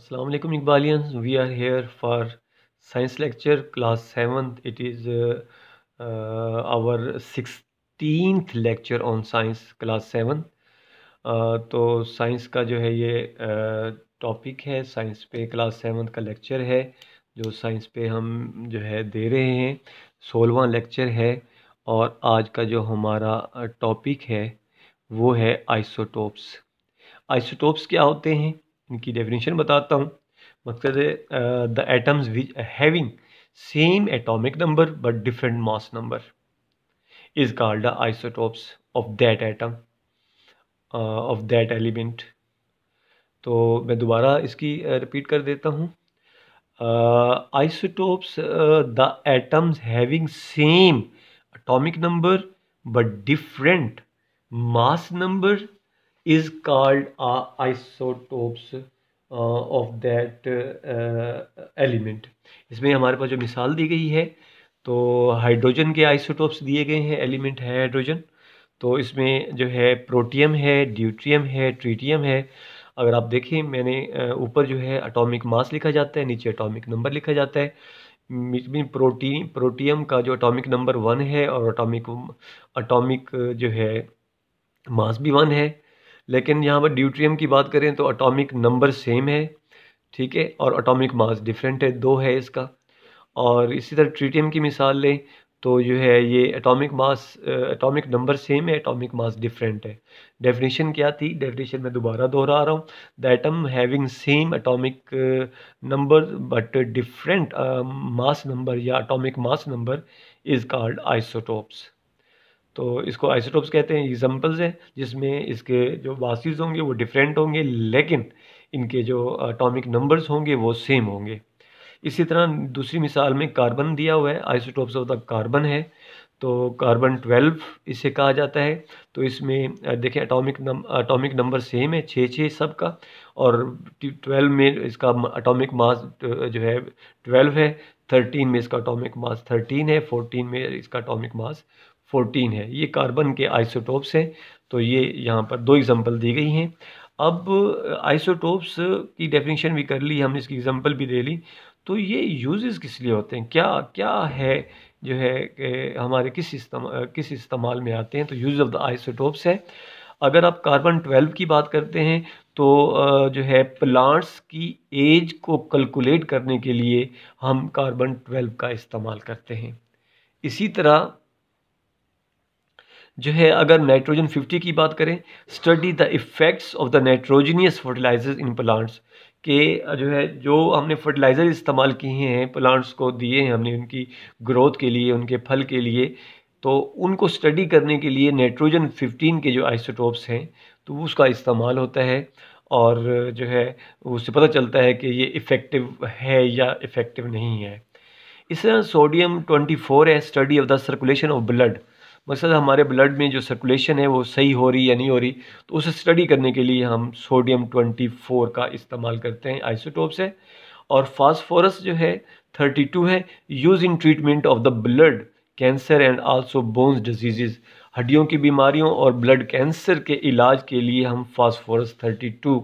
अस्सलाम वालेकुम इकबालियन we are here for science lecture class seventh it is our sixteen lecture on science class seven तो science का जो है ये टॉपिक uh, है साइंस पे क्लास सेवन का लेक्चर है जो साइंस पे हम जो है दे रहे हैं सोलवा लेक्चर है और आज का जो हमारा टॉपिक uh, है वो है आइसोटोप्स आइसोटोप्स क्या होते हैं इनकी डेफिनेशन बताता हूँ मकसद the atoms which having same atomic number but different mass number is called the isotopes of that atom of that element तो मैं दोबारा इसकी रिपीट कर देता हूँ isotopes the atoms having same atomic number but different mass number is called uh, isotopes of that element इसमें हमारे पास जो मिसाल दी गई है तो हाइड्रोजन के आइसोटोप्स दिए गए हैं एलिमेंट है हाइड्रोजन तो इसमें जो है प्रोटियम है ड्यूट्रियम है ट्रीटियम है अगर आप देखें मैंने uh, ऊपर जो है अटोमिक मास लिखा जाता है नीचे अटोमिक नंबर लिखा जाता है मीन प्रोटीन प्रोटियम का जो अटोमिक नंबर वन है और अटोमिक अटोमिक जो है मास भी वन है लेकिन यहाँ पर ड्यूट्रियम की बात करें तो अटोमिक नंबर सेम है ठीक है और अटोमिक मास डिफरेंट है दो है इसका और इसी तरह ट्रीटियम की मिसाल लें तो जो है ये atomic mass atomic number same है एटॉमिक मास डिफरेंट है डेफिनेशन क्या थी डेफिनेशन मैं दोबारा दोहरा रहा हूँ the atom having same atomic number but different mass number या atomic mass number is called isotopes तो इसको आइसोटोप्स कहते हैं एग्जाम्पल्स हैं जिसमें इसके जो बासीज होंगे वो डिफरेंट होंगे लेकिन इनके जो अटोमिक नंबर्स होंगे वो सेम होंगे इसी तरह दूसरी मिसाल में कार्बन दिया हुआ है आइसोटोप्स ऑफ द कार्बन है तो कार्बन ट्वेल्व इसे कहा जाता है तो इसमें देखें अटोमिक अटोमिक नंबर सेम है छः छः सब का और ट्वेल्व में इसका अटोमिक मास जो है ट्वेल्व है थर्टीन में इसका अटोमिक मास थर्टीन है फोर्टीन में इसका अटोमिक मास 14 है ये कार्बन के आइसोटोप्स हैं तो ये यहाँ पर दो एग्जांपल दी गई हैं अब आइसोटोप्स की डेफिनेशन भी कर ली हमने इसकी एग्जांपल भी दे ली तो ये यूजेस किस लिए होते हैं क्या क्या है जो है कि हमारे किस इस्तेम किस इस्तेमाल में आते हैं तो यूज ऑफ द आइसोटोप्स है अगर आप कार्बन ट्वेल्व की बात करते हैं तो जो है प्लांट्स की एज को कैलकुलेट करने के लिए हम कार्बन ट्वेल्व का इस्तेमाल करते हैं इसी तरह जो है अगर नाइट्रोजन 50 की बात करें study the effects of the nitrogenous fertilizers in plants के जो है जो हमने फर्टिलाइज़र इस्तेमाल किए हैं प्लांट्स को दिए हैं हमने उनकी ग्रोथ के लिए उनके फल के लिए तो उनको स्टडी करने के लिए नाइट्रोजन 15 के जो आइसोटोप्स हैं तो उसका इस्तेमाल होता है और जो है उससे पता चलता है कि ये इफ़ेक्टिव है या इफ़ेक्टिव नहीं है इस तरह सोडियम फोर है study of the circulation of blood मसल हमारे ब्लड में जो सर्कुलेशन है वो सही हो रही या नहीं हो रही तो उसे स्टडी करने के लिए हम सोडियम ट्वेंटी फोर का इस्तेमाल करते हैं आइसोटोप से और फास्फोरस जो है थर्टी टू है use in treatment of the blood cancer and also bones disease हड्डियों की बीमारियों और ब्लड कैंसर के इलाज के लिए हम फास्फोरस थर्टी टू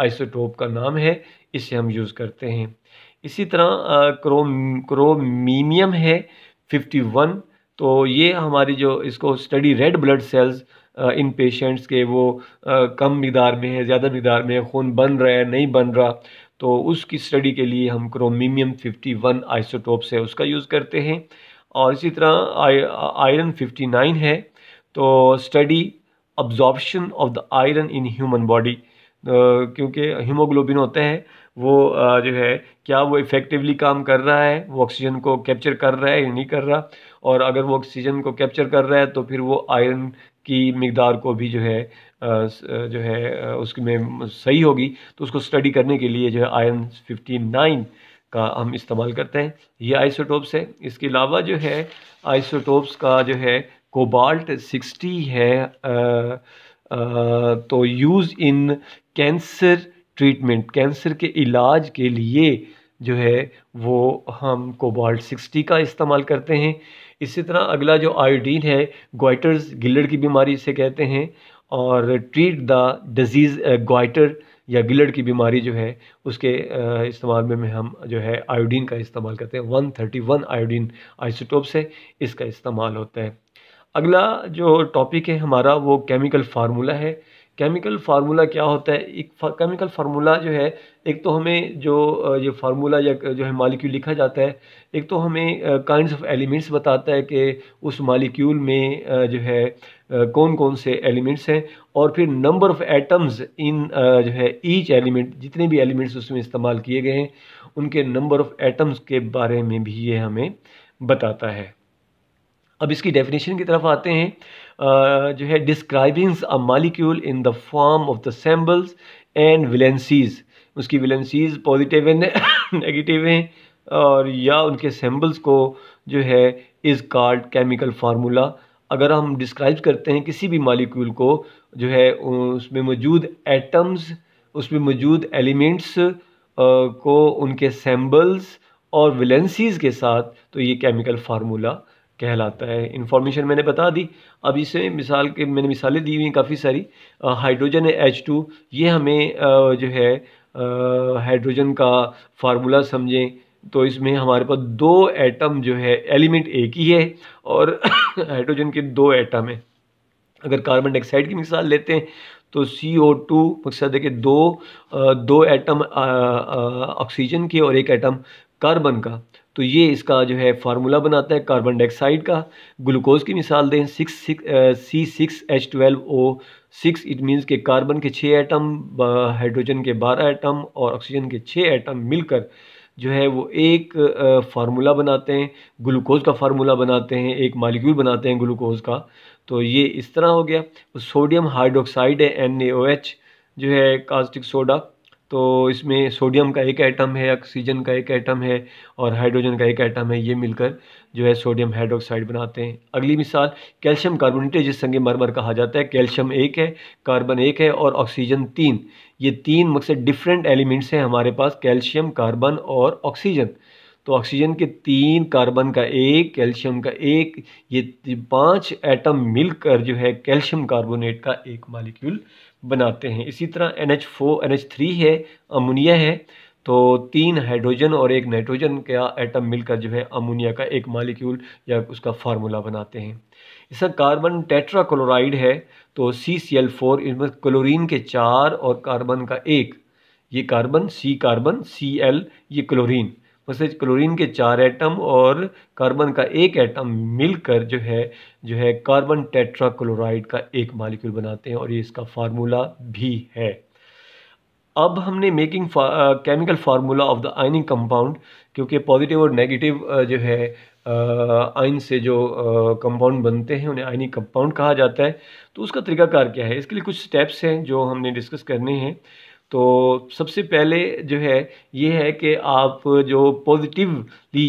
आइसोटोप का नाम है इसे हम यूज़ करते हैं इसी तरह क्रोम क्रोमीमियम है फिफ्टी वन तो ये हमारी जो इसको study red blood cells in patients के वो कम मकदार में है ज़्यादा मकदार में है खून बन रहा है नहीं बन रहा तो उसकी स्टडी के लिए हम क्रोमीमियम 51 आइसोटोप से उसका यूज़ करते हैं और इसी तरह आयरन 59 है तो study absorption of the iron in human body क्योंकि हीमोग्लोबिन होता है वो जो है क्या वो इफ़ेक्टिवली काम कर रहा है वो ऑक्सीजन को कैप्चर कर रहा है या नहीं कर रहा और अगर वो ऑक्सीजन को कैप्चर कर रहा है तो फिर वो आयरन की मकदार को भी जो है जो है उसमें सही होगी तो उसको स्टडी करने के लिए जो है आयरन फिफ्टी नाइन का हम इस्तेमाल करते हैं ये आइसोटोप्स है इसके अलावा जो है आइसोटोप्स का जो है कोबाल्ट सिक्सटी है आ, आ, तो use in cancer treatment cancer के इलाज के लिए जो है वो हम कोबाल्ट सिक्सटी का इस्तेमाल करते हैं इसी तरह अगला जो आयोडीन है गोइटर्स गिलड़ की बीमारी इसे कहते हैं और ट्रीट द डिजीज़ गोइटर या गिलड़ की बीमारी जो है उसके इस्तेमाल में, में हम जो है आयोडीन का इस्तेमाल करते हैं one thirty one iodine isotope से इसका इस्तेमाल होता है अगला जो टॉपिक है हमारा वो केमिकल फार्मूला है केमिकल फार्मूला क्या होता है एक केमिकल फार्मूला जो है एक तो हमें जो ये फार्मूला या जो है मालिक्यूल लिखा जाता है एक तो हमें काइंड ऑफ एलिमेंट्स बताता है कि उस मालिक्यूल में जो है कौन कौन से एलिमेंट्स हैं और फिर नंबर ऑफ़ एटम्स इन जो है ईच एलिमेंट जितने भी एलिमेंट्स उसमें इस्तेमाल किए गए हैं उनके नंबर ऑफ़ एटम्स के बारे में भी ये हमें बताता है अब इसकी डेफिनेशन की तरफ आते हैं जो है describing a molecule in the form of the symbols and valencies उसकी विलेंसीज पॉजिटिव हैं नेगेटिव हैं और या उनके सैम्बल्स को जो है इज़ कार्ड केमिकल फार्मूला अगर हम डिस्क्राइब करते हैं किसी भी मालिक्यूल को जो है उसमें मौजूद एटम्स उसमें मौजूद एलिमेंट्स को उनके सैम्बल्स और विलेंसीज के साथ तो ये केमिकल फार्मूला कहलाता है इन्फॉर्मेशन मैंने बता दी अब इसे मिसाल के मैंने मिसालें दी हुई हैं काफ़ी सारी हाइड्रोजन है एच टू ये हमें आ, जो है हाइड्रोजन का फार्मूला समझें तो इसमें हमारे पास दो एटम जो है एलिमेंट एक ही है और हाइड्रोजन के दो एटम हैं अगर कार्बन डाइऑक्साइड की मिसाल लेते हैं तो सी ओ टू मकसद है कि दो दो एटम ऑक्सीजन के और एक एटम कार्बन का तो ये इसका जो है फार्मूला बनाता है कार्बन डाइऑक्साइड का ग्लूकोज की मिसाल दें six six C six H twelve O six it means के कार्बन के छः एटम हाइड्रोजन के बारह एटम और ऑक्सीजन के छः एटम मिलकर जो है वो एक फार्मूला बनाते हैं ग्लूकोज का फार्मूला बनाते हैं एक मालिक्यूल बनाते हैं ग्लूकोज का तो ये इस तरह हो गया सोडियम हाइड्रोक्साइड है एन जो है कास्टिक सोडा तो इसमें सोडियम का एक एटम है ऑक्सीजन का एक एटम है और हाइड्रोजन का एक एटम है ये मिलकर जो है सोडियम हाइड्रोक्साइड बनाते हैं अगली मिसाल कैल्शियम कार्बोनेट जिस संगे मरमर कहा जाता है कैल्शियम एक है कार्बन एक है और ऑक्सीजन तीन ये तीन मकसद डिफरेंट एलिमेंट्स हैं हमारे पास कैल्शियम कार्बन और ऑक्सीजन तो ऑक्सीजन के तीन कार्बन का एक कैल्शियम का एक ये पांच एटम मिलकर जो है कैल्शियम कार्बोनेट का एक मालिक्यूल बनाते हैं इसी तरह N H four N H three है अमोनिया है तो तीन हाइड्रोजन और एक नाइट्रोजन का एटम मिलकर जो है अमोनिया का एक मालिक्यूल या उसका फार्मूला बनाते हैं इसका कार्बन टेट्राक्लोराइड है तो सी सी एल फोर इसमें क्लोरीन के चार और कार्बन का एक ये carbon C carbon C L ये क्लोरीन उससे क्लोरीन के चार एटम और कार्बन का एक एटम मिलकर जो है जो है कार्बन टेट्राक्लोराइड का एक मालिक्यूल बनाते हैं और ये इसका फार्मूला भी है अब हमने making chemical formula of the ionic compound क्योंकि पॉजिटिव और नेगेटिव जो है आइन से जो कंपाउंड बनते हैं उन्हें आइनिंग कंपाउंड कहा जाता है तो उसका तरीकाकार क्या है इसके लिए कुछ स्टेप्स हैं जो हमने डिस्कस करने हैं तो सबसे पहले जो है ये है कि आप जो positively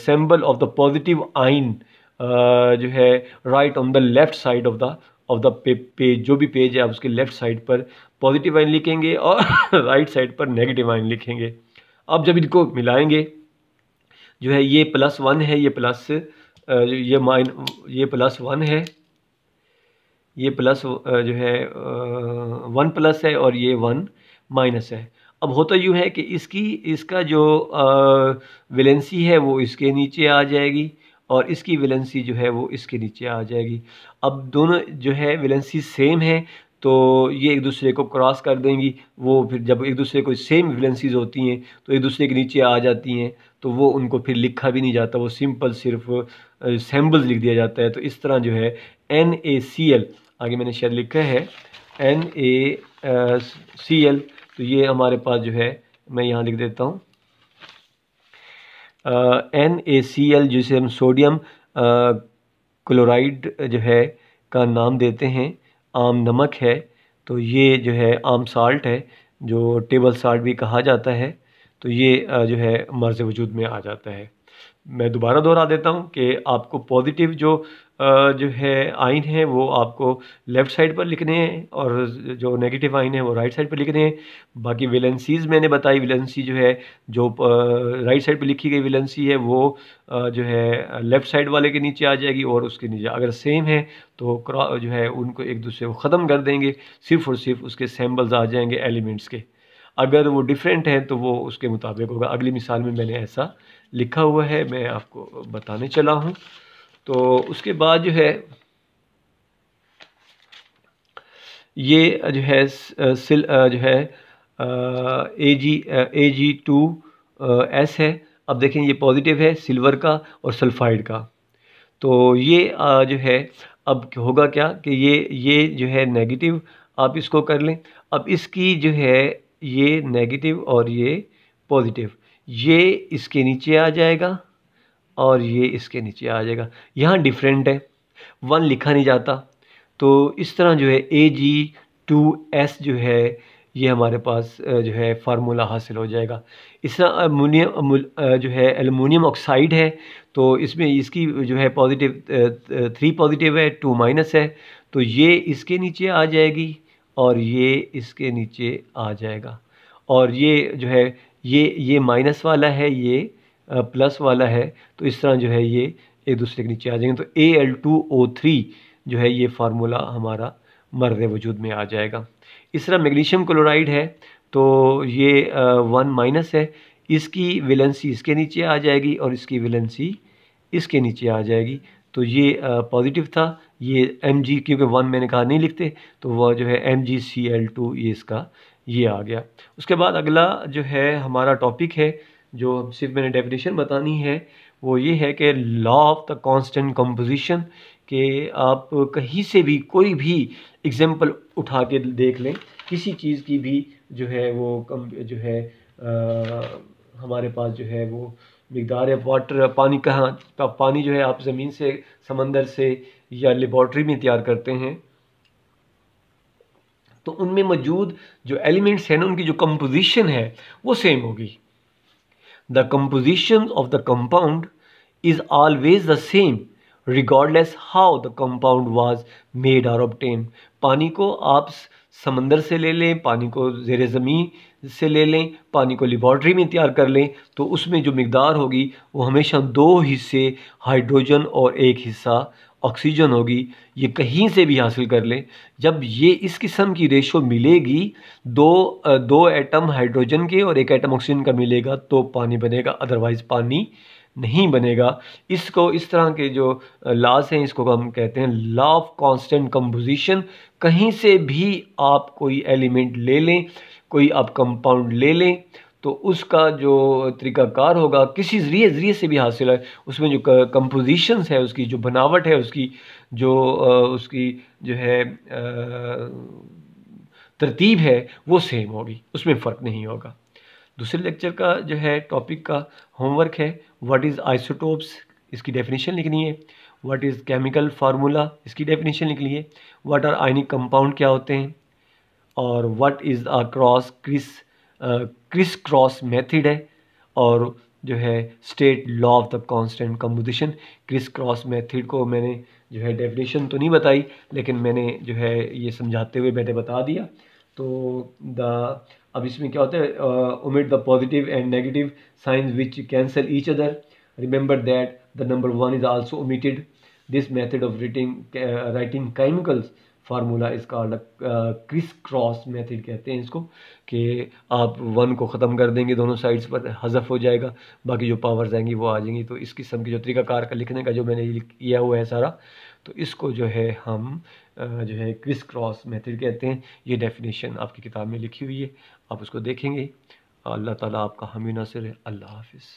symbol of the positive ion uh, जो है right on the left side of the of the page जो भी पेज है आप उसके लेफ़्ट साइड पर पॉजिटिव आइन लिखेंगे और राइट साइड पर नेगेटिव आइन लिखेंगे अब जब इनको मिलाएंगे जो है ये प्लस वन है ये प्लस uh, ये माइन ये प्लस वन है ये प्लस जो है वन प्लस है और ये वन माइनस है अब होता यूँ है कि इसकी इसका जो वेलेंसी है वो इसके नीचे आ जाएगी और इसकी वेलेंसी जो है वो इसके नीचे आ जाएगी अब दोनों जो है वेलेंसी सेम है तो ये एक दूसरे को क्रॉस कर देंगी वो फिर जब एक दूसरे को सेम वेलेंसीज होती हैं तो एक दूसरे के नीचे आ जाती हैं तो वो उनको फिर लिखा भी नहीं जाता वो सिंपल सिर्फ सैम्बल्स लिख दिया जाता है तो इस तरह जो है एन ए सी एल आगे मैंने शायद लिखा है एन ए सी एल तो ये हमारे पास जो है मैं यहाँ लिख देता हूँ एन ए सी एल जिसे हम सोडियम क्लोराइड जो है का नाम देते हैं आम नमक है तो ये जो है आम साल्ट है जो टेबल साल्ट भी कहा जाता है तो ये जो है मर्ज वजूद में आ जाता है मैं दोबारा दोहरा देता हूँ कि आपको पॉजिटिव जो जो है आइन है वो आपको लेफ़्ट साइड पर लिखने हैं और जो नेगेटिव आइन है वो राइट साइड पर लिखने हैं बाकी विलेंसीज मैंने बताई विलेंसी जो है जो राइट साइड पर लिखी गई विलेंसी है वो जो है लेफ़्ट साइड वाले के नीचे आ जाएगी और उसके नीचे अगर सेम है तो जो है उनको एक दूसरे को ख़त्म कर देंगे सिर्फ़ और सिर्फ उसके सैम्बल्स आ जाएंगे एलिमेंट्स के अगर वो डिफरेंट है तो वो उसके मुताबिक होगा अगली मिसाल में मैंने ऐसा लिखा हुआ है मैं आपको बताने चला हूँ तो उसके बाद जो है ये जो है सिल जो है ए जी ए जी टू एस है अब देखें ये पॉजिटिव है सिल्वर का और सल्फाइड का तो ये जो है अब होगा क्या कि ये ये जो है नेगेटिव आप इसको कर लें अब इसकी जो है ये नेगेटिव और ये पॉजिटिव ये इसके नीचे आ जाएगा और ये इसके नीचे आ जाएगा यहाँ डिफरेंट है वन लिखा नहीं जाता तो इस तरह जो है ए जी टू एस जो है ये हमारे पास जो है फार्मूला हासिल हो जाएगा इस तरह अमोनियम जो है एलमिनियम ऑक्साइड है तो इसमें इसकी जो है पॉजिटिव थ्री पॉजिटिव है टू माइनस है तो ये इसके नीचे आ जाएगी और ये इसके नीचे आ जाएगा और ये जो है ये ये माइनस वाला है ये प्लस वाला है तो इस तरह जो है ये एक दूसरे के नीचे आ जाएंगे तो A L two O three जो है ये फार्मूला हमारा मर्द वजूद में आ जाएगा इस तरह मैग्नीशियम क्लोराइड है तो ये वन माइनस है इसकी विलेंसी इसके नीचे आ जाएगी और इसकी विलेंसी इसके नीचे आ जाएगी तो ये पॉजिटिव था ये एम जी क्योंकि वन मैंने कहा नहीं लिखते तो वह जो है M G C L two ये इसका ये आ गया उसके बाद अगला जो है हमारा टॉपिक है जो सिर्फ मैंने डेफिनेशन बतानी है वो ये है कि law of the constant composition के आप कहीं से भी कोई भी एग्जांपल उठा के देख लें किसी चीज़ की भी जो है वो कम जो है आ, हमारे पास जो है वो मकदार है वाटर पानी कहाँ तो पानी जो है आप ज़मीन से समंदर से या लेबॉर्ट्री में तैयार करते हैं तो उनमें मौजूद जो एलिमेंट्स हैं ना उनकी जो कंपोजिशन है वो सेम होगी the composition of the compound is always the same regardless how the compound was made और ऑबटेन पानी को आप समंदर से ले लें पानी को ज़ेर ज़मीन से ले लें पानी को लेबॉर्ट्री में तैयार कर लें तो उसमें जो मकदार होगी वो हमेशा दो हिस्से हाइड्रोजन और एक हिस्सा ऑक्सीजन होगी ये कहीं से भी हासिल कर लें जब ये इस किस्म की रेशो मिलेगी दो दो एटम हाइड्रोजन के और एक एटम ऑक्सीजन का मिलेगा तो पानी बनेगा अदरवाइज़ पानी नहीं बनेगा इसको इस तरह के जो लाज हैं इसको हम कहते हैं लॉ ऑफ कांस्टेंट कंपोजिशन कहीं से भी आप कोई एलिमेंट ले लें कोई आप कंपाउंड ले लें तो उसका जो तरीकाकार होगा किसी ज़रिए ज़रिए से भी हासिल है उसमें जो कंपोजिशंस है उसकी जो बनावट है उसकी जो उसकी जो है तरतीब है वो सेम होगी उसमें फ़र्क नहीं होगा दूसरे लेक्चर का जो है टॉपिक का होमवर्क है व्हाट इज़ आइसोटोप्स इसकी डेफिनेशन लिखनी है व्हाट इज़ केमिकल फार्मूला इसकी डेफिनेशन लिखनी है व्हाट आर आइनिक कंपाउंड क्या होते हैं और what is a cross criss criss cross method है और जो है state law of the constant composition criss cross method को मैंने जो है डेफिनेशन तो नहीं बताई लेकिन मैंने जो है ये समझाते हुए मैंने बता दिया तो द अब इसमें क्या होता है omit the positive and negative signs which cancel each other remember that the number one is also omitted this method of writing writing chemicals formula इसका क्रिस क्रॉस मेथड कहते हैं इसको कि आप वन को ख़त्म कर देंगे दोनों साइड्स पर हजफ हो जाएगा बाकी जो पावर्स आएंगी वो आ जाएंगी तो इस किस्म के जो कार का लिखने का जो मैंने किया हुआ है सारा तो इसको जो है हम जो है क्विस क्रॉस मेथड कहते हैं ये डेफिनेशन आपकी किताब में लिखी हुई है आप उसको देखेंगे अल्लाह ताला आपका हमी नासिर है अल्लाह हाफिज़